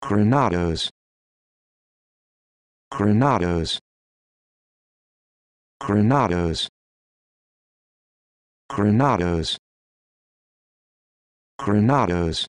Granados Granados Granados Granados Granados